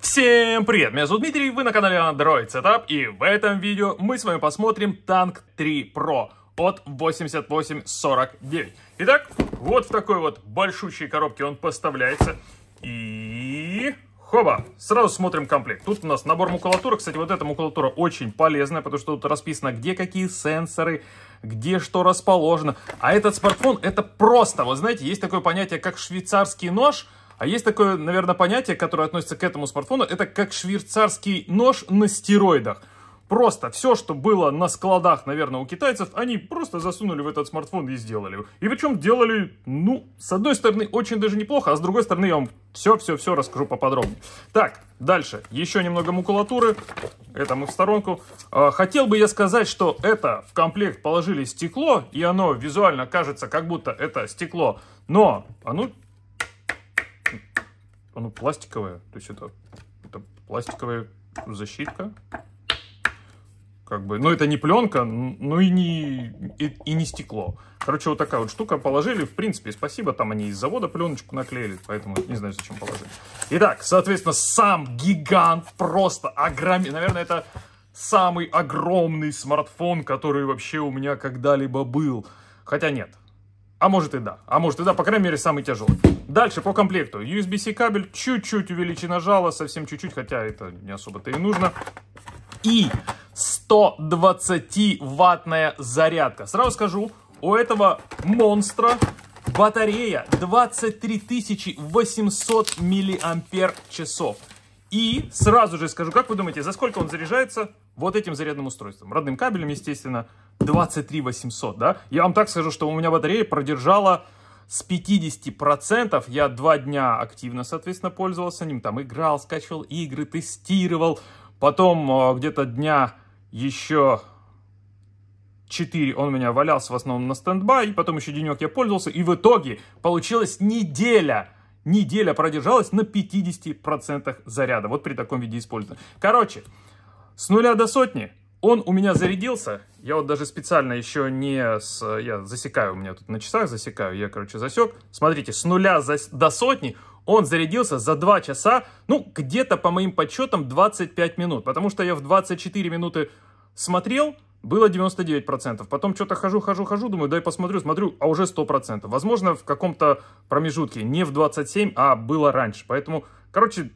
Всем привет, меня зовут Дмитрий, вы на канале Android Setup, и в этом видео мы с вами посмотрим танк 3 Pro от 8849. Итак, вот в такой вот большущей коробке он поставляется, и... Хоба! Сразу смотрим комплект. Тут у нас набор макулатуры. Кстати, вот эта макулатура очень полезная, потому что тут расписано, где какие сенсоры, где что расположено. А этот смартфон, это просто, вот знаете, есть такое понятие, как швейцарский нож – а есть такое, наверное, понятие, которое относится к этому смартфону. Это как швейцарский нож на стероидах. Просто все, что было на складах, наверное, у китайцев, они просто засунули в этот смартфон и сделали. И причем делали, ну, с одной стороны, очень даже неплохо, а с другой стороны, я вам все-все-все расскажу поподробнее. Так, дальше. Еще немного макулатуры. Это мы в сторонку. А, хотел бы я сказать, что это в комплект положили стекло, и оно визуально кажется, как будто это стекло. Но, оно а ну, оно пластиковое, то есть это, это пластиковая защитка. Как бы, ну это не пленка, ну и не, и, и не стекло. Короче, вот такая вот штука. Положили, в принципе, спасибо. Там они из завода пленочку наклеили, поэтому не знаю, зачем положили. Итак, соответственно, сам гигант просто огромный, Наверное, это самый огромный смартфон, который вообще у меня когда-либо был. Хотя нет, а может и да. А может и да, по крайней мере, самый тяжелый. Дальше по комплекту. USB-C кабель, чуть-чуть увеличена жало, совсем чуть-чуть, хотя это не особо-то и нужно. И 120-ваттная зарядка. Сразу скажу, у этого монстра батарея 23 800 миллиампер часов. И сразу же скажу, как вы думаете, за сколько он заряжается? вот этим зарядным устройством, родным кабелем, естественно, 23 800, да. Я вам так скажу, что у меня батарея продержала с 50%. Я два дня активно, соответственно, пользовался ним. Там играл, скачивал игры, тестировал. Потом э, где-то дня еще 4 он у меня валялся в основном на стендбай. И потом еще денек я пользовался. И в итоге получилась неделя. Неделя продержалась на 50% заряда. Вот при таком виде использования. Короче, с нуля до сотни. Он у меня зарядился. Я вот даже специально еще не с... Я засекаю, у меня тут на часах засекаю. Я, короче, засек. Смотрите, с нуля за... до сотни он зарядился за 2 часа, ну, где-то, по моим подсчетам, 25 минут. Потому что я в 24 минуты смотрел, было 99%. Потом что-то хожу, хожу, хожу, думаю, дай посмотрю, смотрю, а уже 100%. Возможно, в каком-то промежутке, не в 27, а было раньше. Поэтому, короче,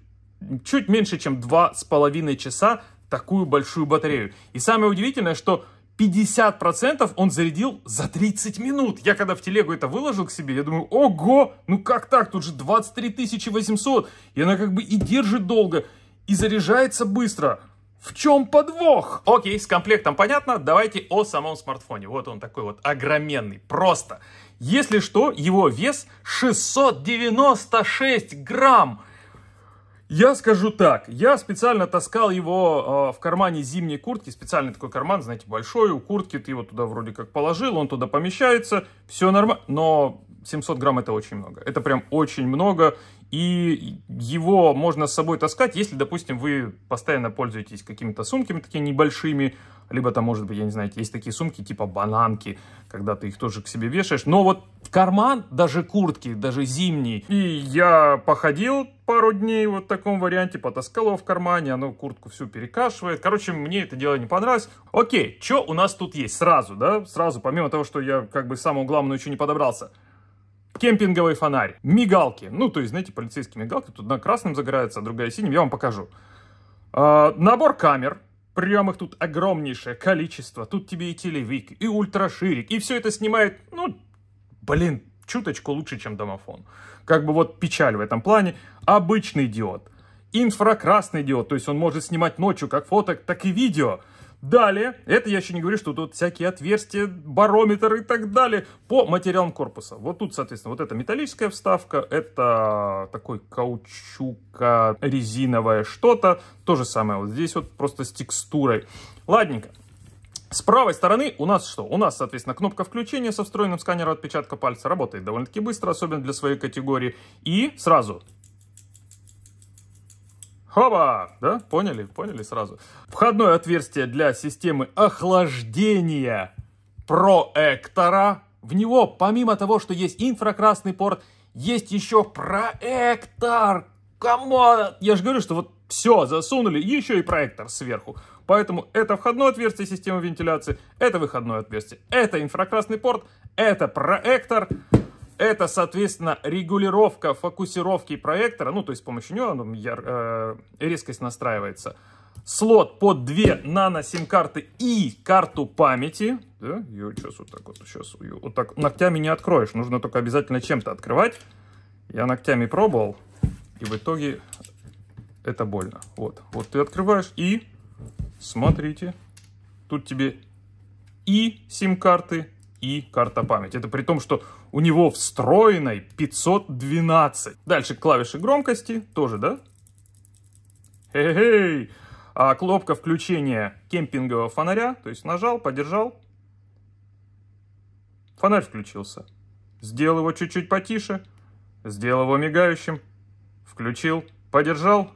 чуть меньше, чем 2,5 часа такую большую батарею. И самое удивительное, что 50% он зарядил за 30 минут. Я когда в телегу это выложил к себе, я думаю, ого, ну как так, тут же 23 800. И она как бы и держит долго, и заряжается быстро. В чем подвох? Окей, с комплектом понятно, давайте о самом смартфоне. Вот он такой вот огроменный, просто. Если что, его вес 696 грамм. Я скажу так, я специально таскал его э, в кармане зимней куртки, специальный такой карман, знаете, большой, у куртки ты его туда вроде как положил, он туда помещается, все нормально, но 700 грамм это очень много, это прям очень много, и его можно с собой таскать, если, допустим, вы постоянно пользуетесь какими-то сумками такими небольшими, либо там, может быть, я не знаю, есть такие сумки типа бананки, когда ты их тоже к себе вешаешь. Но вот карман, даже куртки, даже зимний. И я походил пару дней вот в таком варианте, потаскал его в кармане, оно куртку всю перекашивает. Короче, мне это дело не понравилось. Окей, что у нас тут есть? Сразу, да? Сразу, помимо того, что я как бы самому главную еще не подобрался кемпинговый фонарь, мигалки. Ну, то есть, знаете, полицейские мигалки, тут одна красным загорается, а другая синим, я вам покажу. Э, набор камер, Прям их тут огромнейшее количество. Тут тебе и телевик, и ультраширик, и все это снимает, ну, блин, чуточку лучше, чем домофон. Как бы вот печаль в этом плане. Обычный диод. Инфракрасный диод, то есть он может снимать ночью как фото, так и видео. Далее, это я еще не говорю, что тут всякие отверстия, барометр и так далее по материалам корпуса. Вот тут, соответственно, вот эта металлическая вставка, это такой каучука, резиновое что-то. То же самое вот здесь вот просто с текстурой. Ладненько. С правой стороны у нас что? У нас, соответственно, кнопка включения со встроенным сканером отпечатка пальца работает довольно-таки быстро, особенно для своей категории. И сразу Хоба! Да? Поняли? Поняли сразу. Входное отверстие для системы охлаждения проектора. В него, помимо того, что есть инфракрасный порт, есть еще проектор. Камон! Я же говорю, что вот все, засунули, еще и проектор сверху. Поэтому это входное отверстие системы вентиляции, это выходное отверстие, это инфракрасный порт, это проектор. Это, соответственно, регулировка фокусировки проектора, ну, то есть с помощью него ну, яр, э, резкость настраивается. Слот под две нано-сим-карты и карту памяти. Да, ее сейчас вот так вот, сейчас ее вот так ногтями не откроешь. Нужно только обязательно чем-то открывать. Я ногтями пробовал, и в итоге это больно. Вот, вот ты открываешь и смотрите, тут тебе и сим-карты, и карта памяти. Это при том, что у него встроенной 512. Дальше клавиши громкости, тоже, да? эй А кнопка включения кемпингового фонаря, то есть нажал, подержал, фонарь включился. Сделал его чуть-чуть потише, сделал его мигающим, включил, подержал,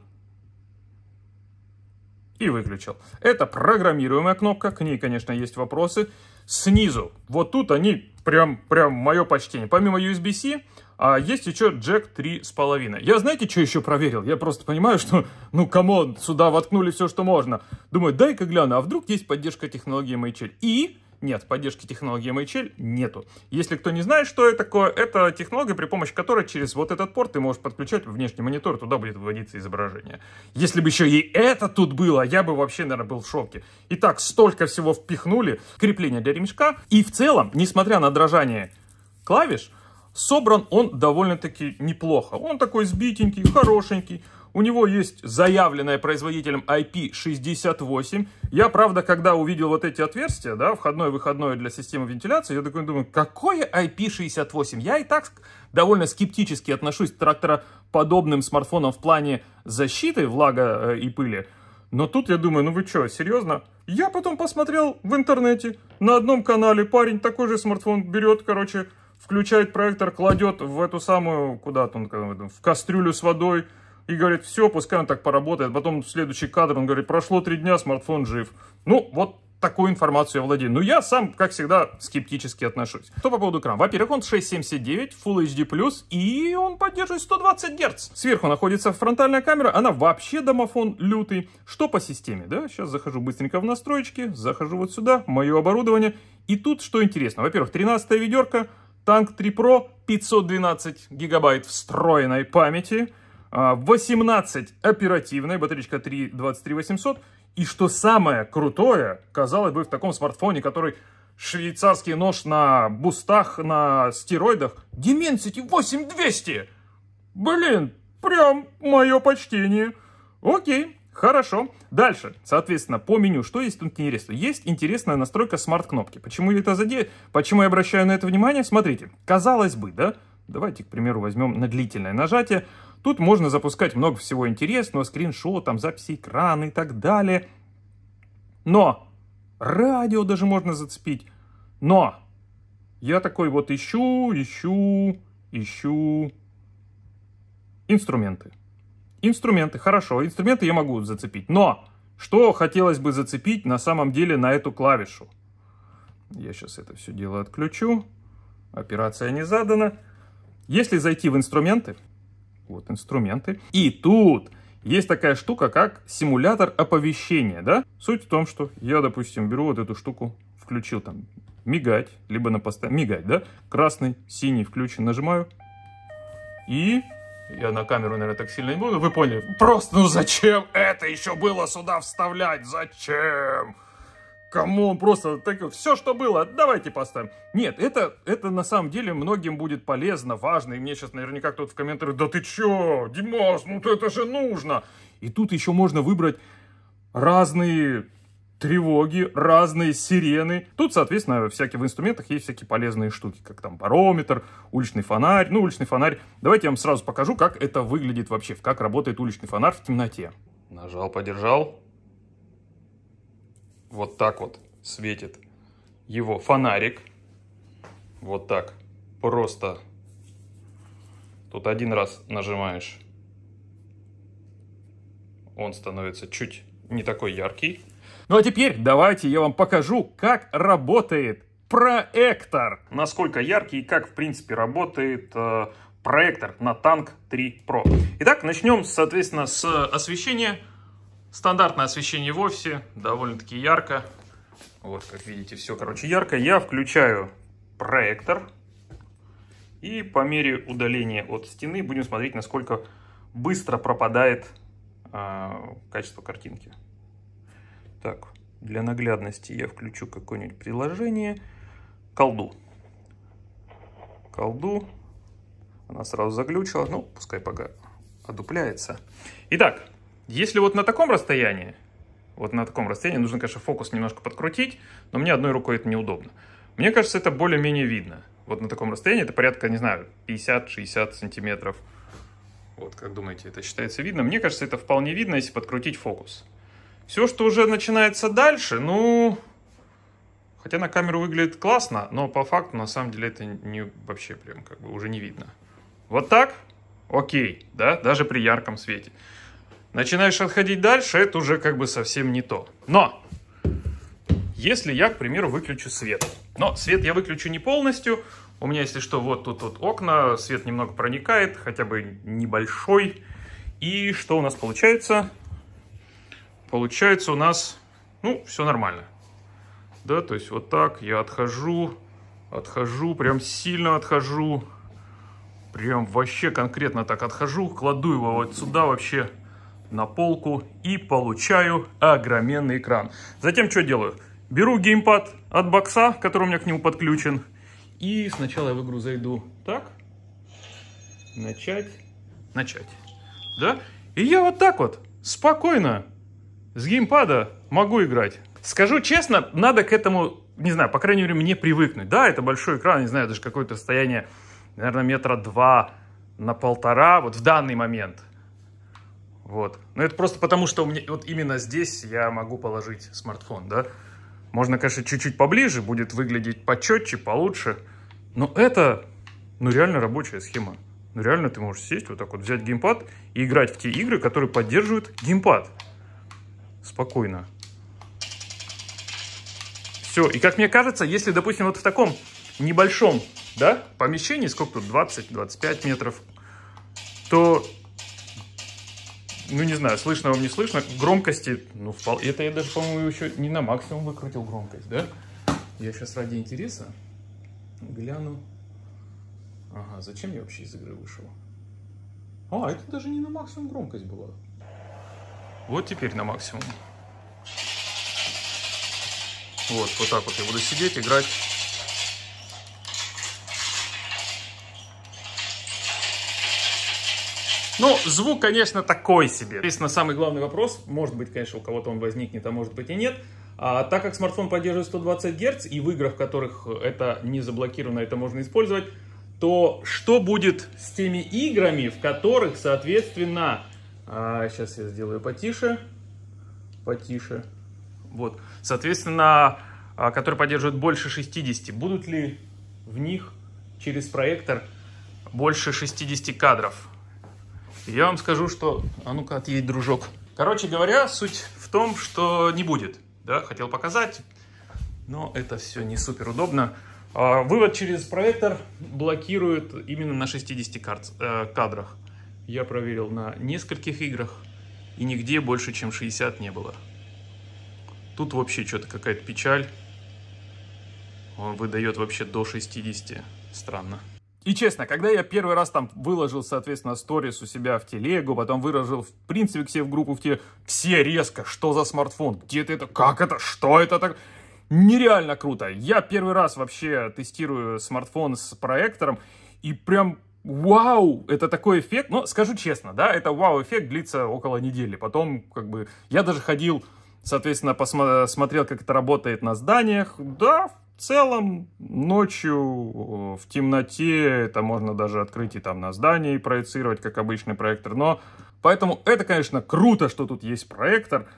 и выключил. Это программируемая кнопка, к ней, конечно, есть вопросы. Снизу, вот тут они прям, прям мое почтение. Помимо USB-C, а есть еще джек 3,5. Я знаете, что еще проверил? Я просто понимаю, что, ну, камон, сюда воткнули все, что можно. Думаю, дай-ка гляну, а вдруг есть поддержка технологии MHL. И нет, поддержки технологии MHL нету. Если кто не знает, что это такое, это технология, при помощи которой через вот этот порт ты можешь подключать внешний монитор, туда будет выводиться изображение. Если бы еще и это тут было, я бы вообще, наверное, был в шоке. Итак, столько всего впихнули, крепление для ремешка, и в целом, несмотря на дрожание клавиш, собран он довольно-таки неплохо. Он такой сбитенький, хорошенький, у него есть заявленная производителем IP68. Я, правда, когда увидел вот эти отверстия, да, входное и выходное для системы вентиляции, я такой думаю, какое IP68? Я и так довольно скептически отношусь к трактороподобным смартфонам в плане защиты влага э, и пыли. Но тут я думаю, ну вы что, серьезно? Я потом посмотрел в интернете, на одном канале парень такой же смартфон берет, короче, включает проектор, кладет в эту самую, куда-то он, в кастрюлю с водой, и говорит, все, пускай он так поработает. Потом следующий кадр, он говорит, прошло три дня, смартфон жив. Ну, вот такую информацию я владею. Но я сам, как всегда, скептически отношусь. Что по поводу экрана? Во-первых, он 679, Full HD+, и он поддерживает 120 Гц. Сверху находится фронтальная камера, она вообще домофон лютый. Что по системе, да? Сейчас захожу быстренько в настройки, захожу вот сюда, мое оборудование. И тут что интересно. Во-первых, 13-я ведерка, танк 3 Pro, 512 гигабайт встроенной памяти – 18 а, оперативной, батарейка 3 23800. И что самое крутое, казалось бы, в таком смартфоне, который швейцарский нож на бустах, на стероидах, Dimensity 8200. Блин, прям мое почтение. Окей, хорошо. Дальше, соответственно, по меню, что есть тут интересно? Есть интересная настройка смарт-кнопки. Почему я это заде... Почему я обращаю на это внимание? Смотрите, казалось бы, да? Давайте, к примеру, возьмем на длительное нажатие. Тут можно запускать много всего интересного, скриншот, там, записи экрана и так далее. Но радио даже можно зацепить. Но я такой вот ищу, ищу, ищу инструменты. Инструменты, хорошо, инструменты я могу зацепить. Но что хотелось бы зацепить на самом деле на эту клавишу? Я сейчас это все дело отключу. Операция не задана. Если зайти в инструменты, вот инструменты. И тут есть такая штука, как симулятор оповещения, да? Суть в том, что я, допустим, беру вот эту штуку, включил там мигать, либо на постоянно мигать, да? Красный, синий включен, нажимаю. И я на камеру, наверное, так сильно не буду. Вы поняли? Просто, ну зачем это еще было сюда вставлять? Зачем? кому он просто так, все, что было, давайте поставим. Нет, это, это на самом деле многим будет полезно, важно, и мне сейчас наверняка кто-то в комментариях, да ты чё, Димас, ну это же нужно. И тут еще можно выбрать разные тревоги, разные сирены. Тут, соответственно, всякие в инструментах есть всякие полезные штуки, как там барометр, уличный фонарь. Ну, уличный фонарь. Давайте я вам сразу покажу, как это выглядит вообще, как работает уличный фонарь в темноте. Нажал, подержал вот так вот светит его фонарик. Вот так. Просто тут один раз нажимаешь, он становится чуть не такой яркий. Ну а теперь давайте я вам покажу, как работает проектор. Насколько яркий и как в принципе работает э, проектор на танк 3 Pro. Итак, начнем, соответственно, с освещения. Стандартное освещение в офисе, довольно-таки ярко. Вот, как видите, все, короче, ярко. Я включаю проектор. И по мере удаления от стены будем смотреть, насколько быстро пропадает э, качество картинки. Так, для наглядности я включу какое-нибудь приложение. Колду. Колду. Она сразу заглючила. Ну, пускай пока одупляется. Итак, если вот на таком расстоянии, вот на таком расстоянии нужно, конечно, фокус немножко подкрутить, но мне одной рукой это неудобно. Мне кажется, это более-менее видно. Вот на таком расстоянии это порядка, не знаю, 50-60 сантиметров. Вот как думаете, это считается видно? Мне кажется, это вполне видно, если подкрутить фокус. Все, что уже начинается дальше, ну... Хотя на камеру выглядит классно, но по факту на самом деле это не вообще прям как бы уже не видно. Вот так? Окей, да? Даже при ярком свете. Начинаешь отходить дальше, это уже как бы совсем не то. Но! Если я, к примеру, выключу свет. Но свет я выключу не полностью. У меня, если что, вот тут вот окна, свет немного проникает, хотя бы небольшой. И что у нас получается? Получается у нас, ну, все нормально. Да, то есть вот так я отхожу, отхожу, прям сильно отхожу. Прям вообще конкретно так отхожу, кладу его вот сюда вообще на полку и получаю огроменный экран. Затем что делаю? Беру геймпад от бокса, который у меня к нему подключен. И сначала я в игру зайду так. Начать. Начать. Да? И я вот так вот, спокойно, с геймпада могу играть. Скажу честно, надо к этому, не знаю, по крайней мере, мне привыкнуть. Да, это большой экран, не знаю, даже какое-то расстояние, наверное, метра два на полтора, вот в данный момент – вот. Но ну, это просто потому, что у меня, вот именно здесь я могу положить смартфон, да. Можно, конечно, чуть-чуть поближе, будет выглядеть почетче, получше. Но это, ну, реально рабочая схема. Ну, реально ты можешь сесть, вот так вот взять геймпад и играть в те игры, которые поддерживают геймпад. Спокойно. Все. И как мне кажется, если, допустим, вот в таком небольшом, да, помещении, сколько тут, 20-25 метров, то ну не знаю, слышно вам, не слышно, громкости, ну, впол... это я даже, по-моему, еще не на максимум выкрутил громкость, да? Я сейчас ради интереса гляну. Ага, зачем я вообще из игры вышел? А, это даже не на максимум громкость была. Вот теперь на максимум. Вот, вот так вот я буду сидеть, играть. Ну, звук, конечно, такой себе. Соответственно, самый главный вопрос, может быть, конечно, у кого-то он возникнет, а может быть и нет, а, так как смартфон поддерживает 120 Гц, и в играх, в которых это не заблокировано, это можно использовать, то что будет с теми играми, в которых, соответственно, а, сейчас я сделаю потише, потише, вот, соответственно, а, которые поддерживают больше 60, будут ли в них через проектор больше 60 кадров? Я вам скажу, что... А ну-ка, отъедь, дружок. Короче говоря, суть в том, что не будет. Да, хотел показать, но это все не супер удобно. А, вывод через проектор блокирует именно на 60 э, кадрах. Я проверил на нескольких играх, и нигде больше, чем 60 не было. Тут вообще что-то какая-то печаль. Он выдает вообще до 60. Странно. И честно, когда я первый раз там выложил, соответственно, сторис у себя в телегу, потом выложил, в принципе, все в группу в теле, все резко, что за смартфон, где ты это, как это, что это так? Нереально круто. Я первый раз вообще тестирую смартфон с проектором, и прям вау, это такой эффект, но скажу честно, да, это вау-эффект длится около недели, потом, как бы, я даже ходил, соответственно, посмотрел, как это работает на зданиях, да, в целом ночью э, в темноте это можно даже открыть и там на здании и проецировать, как обычный проектор. Но поэтому это, конечно, круто, что тут есть проектор.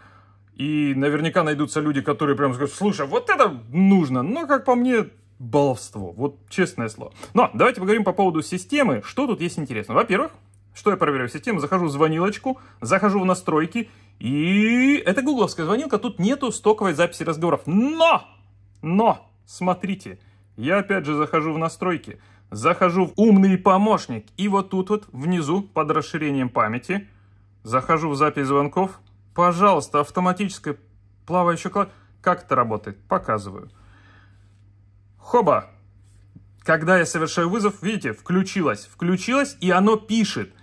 И наверняка найдутся люди, которые прям скажут, слушай, вот это нужно. Но, как по мне, баловство. Вот честное слово. Но давайте поговорим по поводу системы. Что тут есть интересно? Во-первых, что я проверяю систему? Захожу в звонилочку, захожу в настройки, и это гугловская звонилка, тут нету стоковой записи разговоров. Но! Но! Смотрите, я опять же захожу в настройки, захожу в умный помощник, и вот тут вот внизу под расширением памяти захожу в запись звонков. Пожалуйста, автоматическая плавающая клавиша. Как это работает? Показываю. Хоба! Когда я совершаю вызов, видите, включилось, включилось, и оно пишет –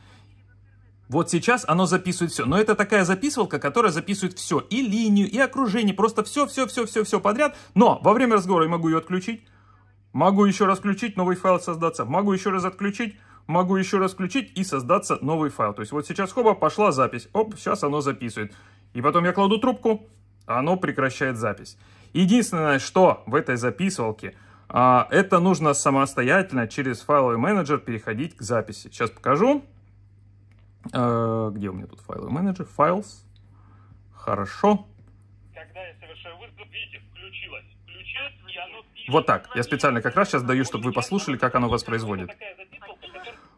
вот сейчас оно записывает все. Но это такая записывалка, которая записывает все. И линию, и окружение. Просто все, все, все, все, все подряд. Но во время разговора я могу ее отключить. Могу еще раз включить, новый файл создаться. Могу еще раз отключить. Могу еще раз включить и создаться новый файл. То есть вот сейчас хоба, пошла запись. Оп, сейчас оно записывает. И потом я кладу трубку, а оно прекращает запись. Единственное, что в этой записывалке, а, это нужно самостоятельно через файловый менеджер переходить к записи. Сейчас покажу. Э, где у меня тут файловый менеджер? Files. Хорошо. Когда я совершаю вызов, видите, включилось. Включилось, и оно... Вот так. Я специально как раз сейчас даю, чтобы вы послушали, ну, как оно воспроизводит.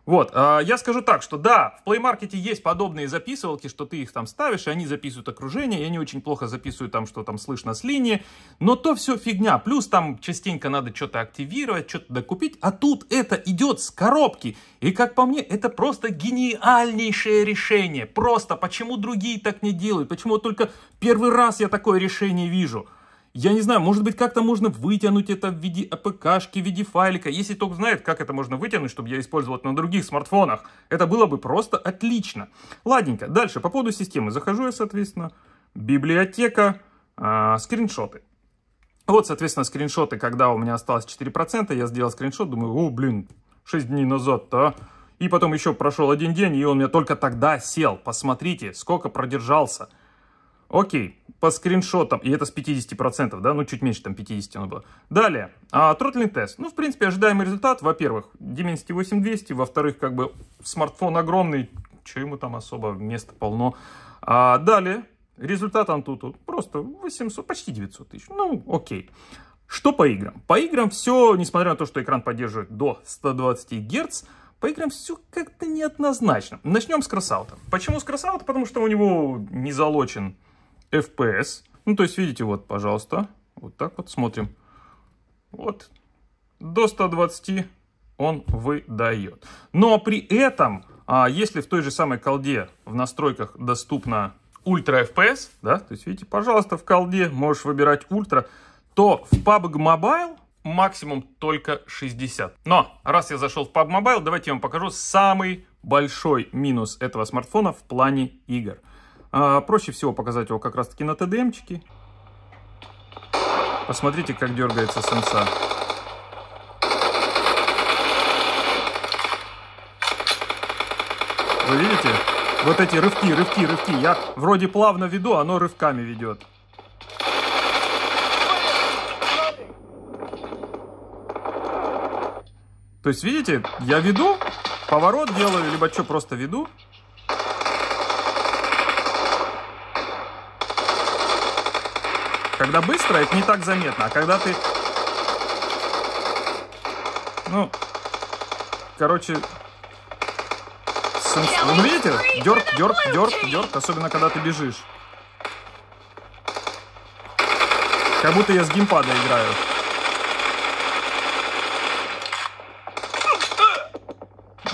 Вот, а, я скажу так, что да, в Play Market есть подобные записывалки, что ты их там ставишь, и они записывают окружение, и они очень плохо записывают там, что там слышно с линии, но то все фигня, плюс там частенько надо что-то активировать, что-то докупить, а тут это идет с коробки, и как по мне, это просто гениальнейшее решение, просто почему другие так не делают, почему только первый раз я такое решение вижу – я не знаю, может быть, как-то можно вытянуть это в виде АПКшки, в виде файлика. Если только знает, как это можно вытянуть, чтобы я использовал это на других смартфонах. Это было бы просто отлично. Ладненько, дальше, по поводу системы. Захожу я, соответственно, библиотека, э, скриншоты. Вот, соответственно, скриншоты, когда у меня осталось 4%, я сделал скриншот, думаю, о, блин, 6 дней назад-то, а». И потом еще прошел один день, и он у меня только тогда сел. Посмотрите, сколько продержался. Окей, по скриншотам, и это с 50%, да, ну чуть меньше там 50 оно было. Далее, а, троттлинг тест. Ну, в принципе, ожидаемый результат, во-первых, Dimensity 8200, во-вторых, как бы смартфон огромный, что ему там особо, места полно. А, далее, результат Antutu просто 800, почти 900 тысяч, ну, окей. Что по играм? По играм все, несмотря на то, что экран поддерживает до 120 Гц, по играм все как-то неоднозначно. Начнем с Красаута. Почему с Красаута? Потому что у него не залочен FPS. Ну, то есть, видите, вот, пожалуйста, вот так вот смотрим. Вот, до 120 он выдает. Но при этом, а если в той же самой колде в настройках доступно ультра FPS, да, то есть, видите, пожалуйста, в колде можешь выбирать ультра, то в PUBG Mobile максимум только 60. Но раз я зашел в PUBG Mobile, давайте я вам покажу самый большой минус этого смартфона в плане игр. А проще всего показать его как раз таки на ТДМчике. Посмотрите, как дергается сенса. Вы видите? Вот эти рывки, рывки, рывки. Я вроде плавно веду, оно рывками ведет. То есть, видите, я веду, поворот делаю, либо что, просто веду. Когда быстро, это не так заметно. А когда ты... Ну, короче... Сенс... Вы ну, ну, видите? Дерт, дерт, дерт, дерт. Особенно, когда ты бежишь. Как будто я с геймпада играю.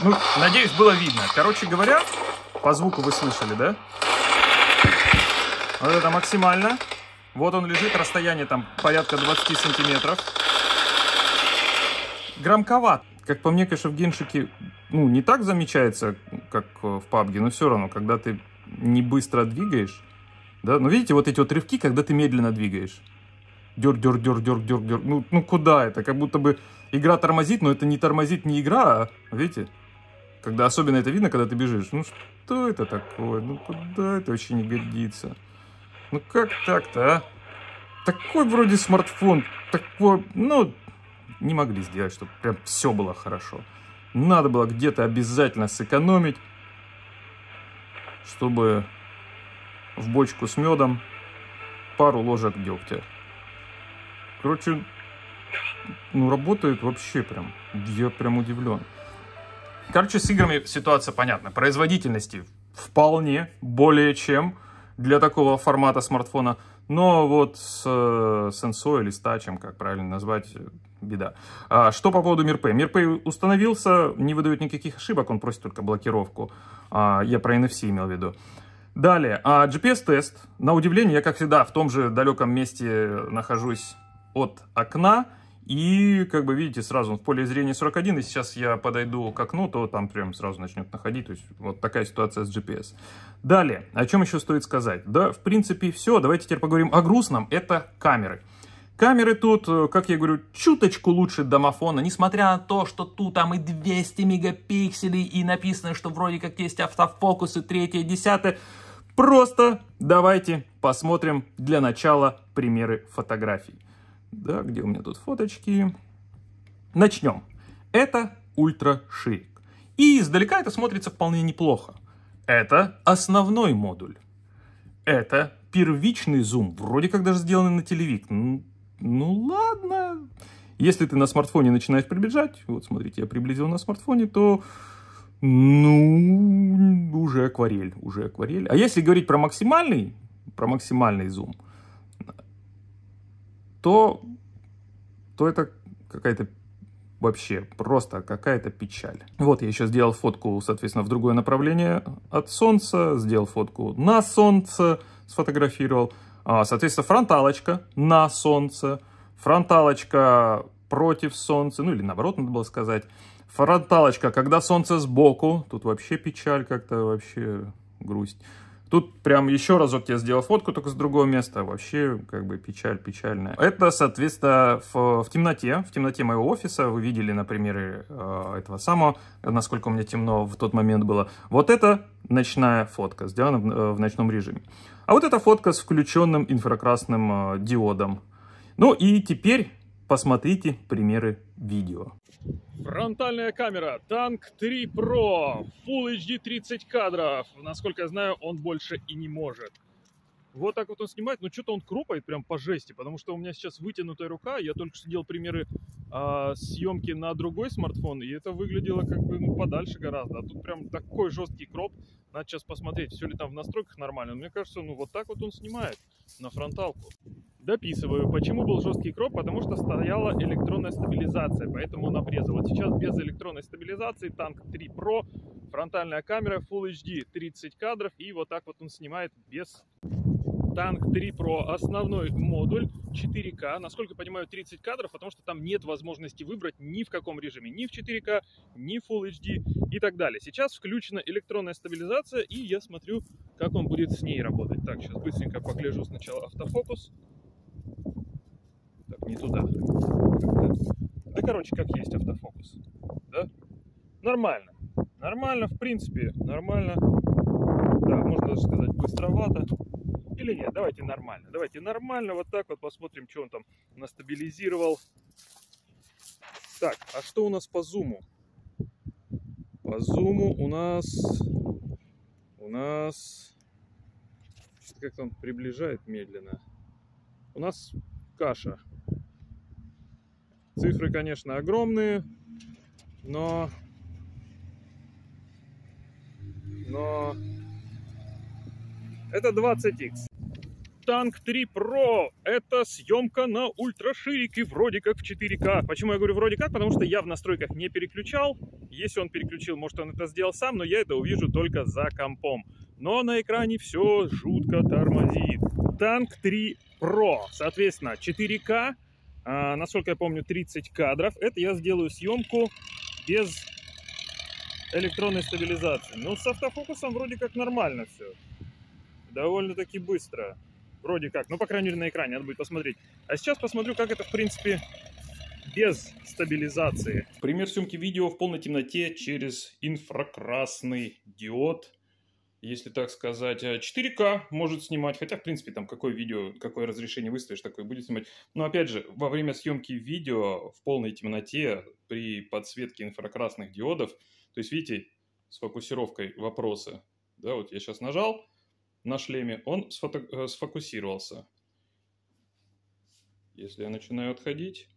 Ну, надеюсь, было видно. Короче говоря, по звуку вы слышали, да? Вот это максимально. Вот он лежит, расстояние там порядка 20 сантиметров. Громковат. Как по мне, конечно, в геншике ну, не так замечается, как э, в пабге, но все равно, когда ты не быстро двигаешь, да, ну видите, вот эти вот рывки, когда ты медленно двигаешь. Дер, дер, дер, дер, дер, дер. Ну, ну куда это? Как будто бы игра тормозит, но это не тормозит не игра, а, видите? Когда особенно это видно, когда ты бежишь. Ну что это такое? Ну куда это вообще не годится? Ну как так-то, а? Такой вроде смартфон, такой, ну, не могли сделать, чтобы прям все было хорошо. Надо было где-то обязательно сэкономить, чтобы в бочку с медом пару ложек дегтя. Короче, ну работает вообще прям, я прям удивлен. Короче, с играми ситуация понятна. Производительности вполне, более чем для такого формата смартфона. Но вот с э, Sensor или с Touch, как правильно назвать, э, беда. А, что по поводу MirPay? MirPay установился, не выдает никаких ошибок, он просит только блокировку. А, я про NFC имел в виду. Далее, а, GPS-тест. На удивление, я, как всегда, в том же далеком месте нахожусь от окна. И, как бы видите, сразу он в поле зрения 41, и сейчас я подойду к окну, то там прям сразу начнет находить. То есть вот такая ситуация с GPS. Далее, о чем еще стоит сказать? Да, в принципе, все. Давайте теперь поговорим о грустном. Это камеры. Камеры тут, э, как я говорю, чуточку лучше домофона, несмотря на то, что тут там и 200 мегапикселей, и написано, что вроде как есть автофокусы, третье, десятое. Просто давайте посмотрим для начала примеры фотографий. Да, где у меня тут фоточки? Начнем. Это ультраширик. И издалека это смотрится вполне неплохо. Это основной модуль. Это первичный зум, вроде как даже сделанный на телевик. Ну, ну ладно. Если ты на смартфоне начинаешь приближать, вот смотрите, я приблизил на смартфоне, то ну, уже акварель, уже акварель. А если говорить про максимальный, про максимальный зум, то, то это какая-то вообще просто какая-то печаль. Вот я еще сделал фотку, соответственно, в другое направление от солнца, сделал фотку на солнце, сфотографировал. А, соответственно, фронталочка на солнце, фронталочка против солнца, ну или наоборот, надо было сказать. Фронталочка, когда солнце сбоку, тут вообще печаль как-то, вообще грусть. Тут прям еще разок я сделал фотку, только с другого места. Вообще, как бы, печаль печальная. Это, соответственно, в, в темноте, в темноте моего офиса. Вы видели на примере э, этого самого, насколько у меня темно в тот момент было. Вот это ночная фотка, сделана в, э, в ночном режиме. А вот эта фотка с включенным инфракрасным э, диодом. Ну и теперь посмотрите примеры видео. Фронтальная камера, танк 3 Pro, Full HD 30 кадров. Насколько я знаю, он больше и не может. Вот так вот он снимает, но ну, что-то он кропает прям по жести, потому что у меня сейчас вытянутая рука, я только что делал примеры э, а, съемки на другой смартфон, и это выглядело как бы ну, подальше гораздо, а тут прям такой жесткий кроп, надо сейчас посмотреть, все ли там в настройках нормально. Но мне кажется, ну вот так вот он снимает на фронталку. Дописываю. Почему был жесткий кроп? Потому что стояла электронная стабилизация, поэтому он обрезал. Вот сейчас без электронной стабилизации танк 3 Pro, фронтальная камера Full HD 30 кадров, и вот так вот он снимает без Танк 3 Pro, основной модуль 4К. Насколько я понимаю, 30 кадров, потому что там нет возможности выбрать ни в каком режиме, ни в 4К, ни в Full HD и так далее. Сейчас включена электронная стабилизация, и я смотрю, как он будет с ней работать. Так, сейчас быстренько погляжу сначала автофокус. Так, не туда. Да, короче, как есть автофокус. Да? Нормально. Нормально, в принципе, нормально. Да, можно даже сказать, быстровато. Или нет, давайте нормально. Давайте нормально, вот так вот посмотрим, что он там настабилизировал. Так, а что у нас по зуму? По зуму у нас... У нас... Что-то как-то он приближает медленно. У нас каша. Цифры, конечно, огромные, но... Но... Это 20X. Танк 3 Pro — это съемка на ультраширике, вроде как в 4К. Почему я говорю вроде как? Потому что я в настройках не переключал. Если он переключил, может он это сделал сам, но я это увижу только за компом. Но на экране все жутко тормозит. Танк 3 Pro, соответственно, 4К, а, насколько я помню, 30 кадров. Это я сделаю съемку без электронной стабилизации. Но ну, с автофокусом вроде как нормально все довольно-таки быстро. Вроде как, ну, по крайней мере, на экране надо будет посмотреть. А сейчас посмотрю, как это, в принципе, без стабилизации. Пример съемки видео в полной темноте через инфракрасный диод. Если так сказать, 4К э, может снимать, хотя, в принципе, там какое видео, какое разрешение выставишь, такое будет снимать. Но, опять же, во время съемки видео в полной темноте при подсветке инфракрасных диодов, то есть, видите, с фокусировкой вопросы, да, вот я сейчас нажал, на шлеме, он э, сфокусировался. Если я начинаю отходить,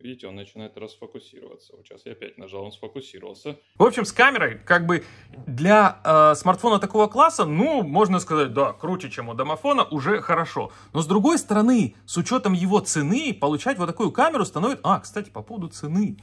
видите, он начинает расфокусироваться. Вот сейчас я опять нажал, он сфокусировался. В общем, с камерой, как бы для э, смартфона такого класса, ну, можно сказать, да, круче, чем у домофона, уже хорошо. Но с другой стороны, с учетом его цены, получать вот такую камеру становится... А, кстати, по поводу цены.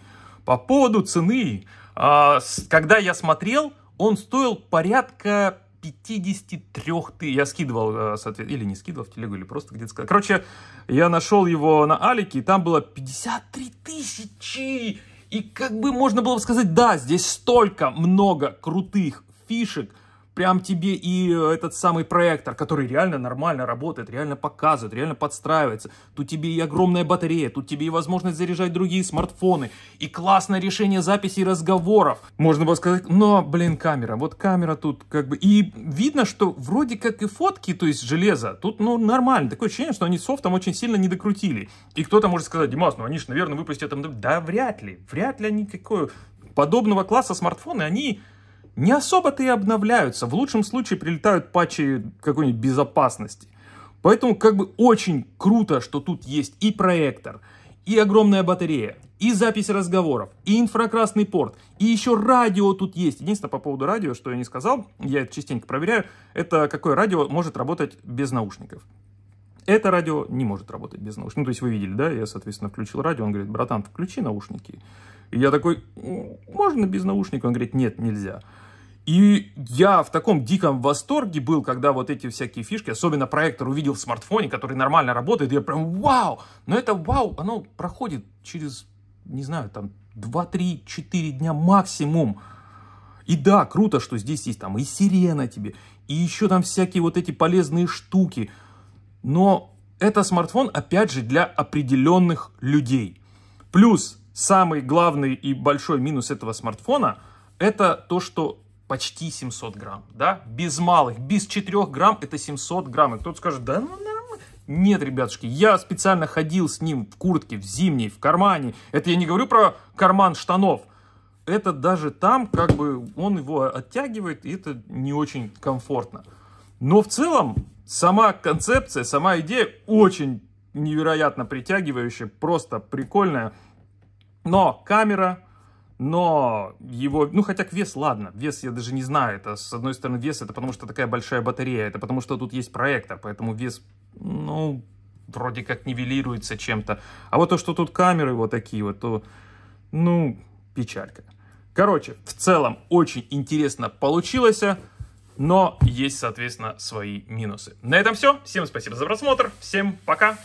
По поводу цены, э, когда я смотрел, он стоил порядка 53 тысяч. Я скидывал, э, соответственно, или не скидывал в телегу, или просто где-то сказал. Короче, я нашел его на Алике, и там было 53 тысячи. И как бы можно было бы сказать, да, здесь столько много крутых фишек – прям тебе и э, этот самый проектор, который реально нормально работает, реально показывает, реально подстраивается. Тут тебе и огромная батарея, тут тебе и возможность заряжать другие смартфоны, и классное решение записи разговоров. Можно было сказать, но, блин, камера, вот камера тут как бы... И видно, что вроде как и фотки, то есть железо, тут, ну, нормально. Такое ощущение, что они софтом очень сильно не докрутили. И кто-то может сказать, Димас, ну они же, наверное, выпустят... Да вряд ли, вряд ли они какое... Подобного класса смартфоны, они не особо-то и обновляются. В лучшем случае прилетают патчи какой-нибудь безопасности. Поэтому как бы очень круто, что тут есть и проектор, и огромная батарея, и запись разговоров, и инфракрасный порт, и еще радио тут есть. Единственное, по поводу радио, что я не сказал, я это частенько проверяю, это какое радио может работать без наушников. Это радио не может работать без наушников. Ну, то есть вы видели, да, я, соответственно, включил радио, он говорит, братан, включи наушники. И я такой, можно без наушников? Он говорит, нет, нельзя. И я в таком диком восторге был, когда вот эти всякие фишки, особенно проектор увидел в смартфоне, который нормально работает, и я прям вау! Но это вау, оно проходит через, не знаю, там 2-3-4 дня максимум. И да, круто, что здесь есть там и сирена тебе, и еще там всякие вот эти полезные штуки. Но это смартфон, опять же, для определенных людей. Плюс самый главный и большой минус этого смартфона – это то, что почти 700 грамм, да, без малых, без 4 грамм это 700 грамм. И кто-то скажет, да ну, нет, ребятушки, я специально ходил с ним в куртке, в зимней, в кармане. Это я не говорю про карман штанов. Это даже там, как бы, он его оттягивает, и это не очень комфортно. Но в целом, сама концепция, сама идея очень невероятно притягивающая, просто прикольная. Но камера но его, ну хотя вес, ладно, вес я даже не знаю, это с одной стороны вес, это потому что такая большая батарея, это потому что тут есть проектор, поэтому вес, ну, вроде как нивелируется чем-то. А вот то, что тут камеры вот такие вот, то, ну, печалька. Короче, в целом очень интересно получилось, но есть, соответственно, свои минусы. На этом все. Всем спасибо за просмотр. Всем пока.